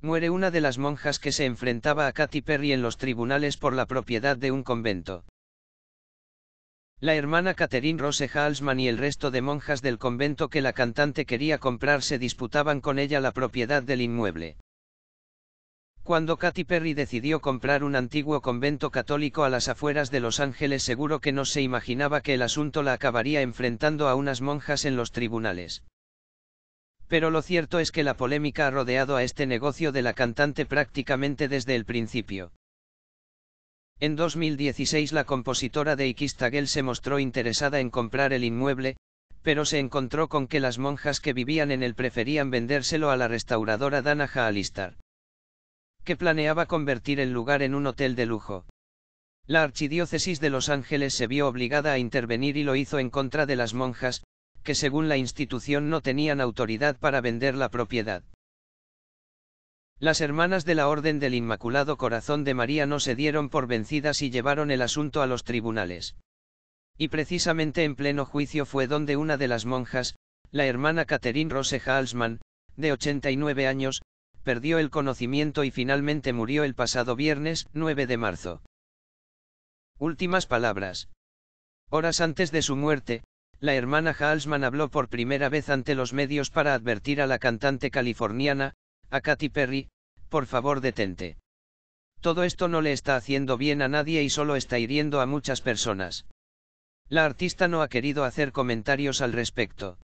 Muere una de las monjas que se enfrentaba a Katy Perry en los tribunales por la propiedad de un convento. La hermana Catherine Rose Halsman y el resto de monjas del convento que la cantante quería comprar se disputaban con ella la propiedad del inmueble. Cuando Katy Perry decidió comprar un antiguo convento católico a las afueras de Los Ángeles seguro que no se imaginaba que el asunto la acabaría enfrentando a unas monjas en los tribunales. Pero lo cierto es que la polémica ha rodeado a este negocio de la cantante prácticamente desde el principio. En 2016 la compositora de Iquistaguel se mostró interesada en comprar el inmueble, pero se encontró con que las monjas que vivían en él preferían vendérselo a la restauradora Dana Alistar, que planeaba convertir el lugar en un hotel de lujo. La Archidiócesis de Los Ángeles se vio obligada a intervenir y lo hizo en contra de las monjas, que según la institución no tenían autoridad para vender la propiedad. Las hermanas de la Orden del Inmaculado Corazón de María no se dieron por vencidas y llevaron el asunto a los tribunales. Y precisamente en pleno juicio fue donde una de las monjas, la hermana Catherine Rose Halsman, de 89 años, perdió el conocimiento y finalmente murió el pasado viernes 9 de marzo. Últimas palabras. Horas antes de su muerte, la hermana Halsman habló por primera vez ante los medios para advertir a la cantante californiana, a Katy Perry, por favor detente. Todo esto no le está haciendo bien a nadie y solo está hiriendo a muchas personas. La artista no ha querido hacer comentarios al respecto.